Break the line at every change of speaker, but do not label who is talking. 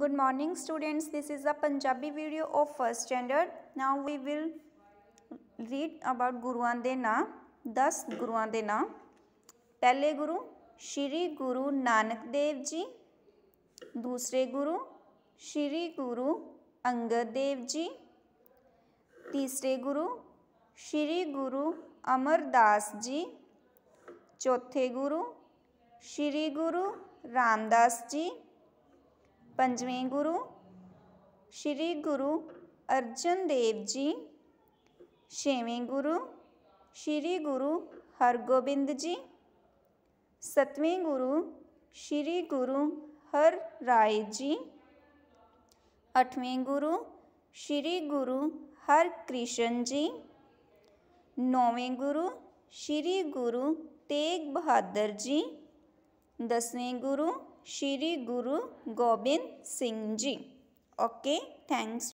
good morning students this is a punjabi video of first standard now we will read about guruan de naam 10 guruan de naam pehle guru shri guru nanak dev ji dusre guru shri guru angad dev ji तीसरे गुरु श्री गुरु अमरदास जी चौथे गुरु श्री गुरु रामदास जी पंजें गुरु श्री गुरु अर्जन देव जी छेवें गुरु श्री गुरु हरगोबिंद जी सतवें गुरु श्री गुरु हर राय जी अठवें गुरु श्री गुरु हर कृष्ण जी नौवें गुरु श्री गुरु तेग बहादुर जी दसवें गुरु श्री गुरु गोबिंद सिंह जी ओके थैंक्स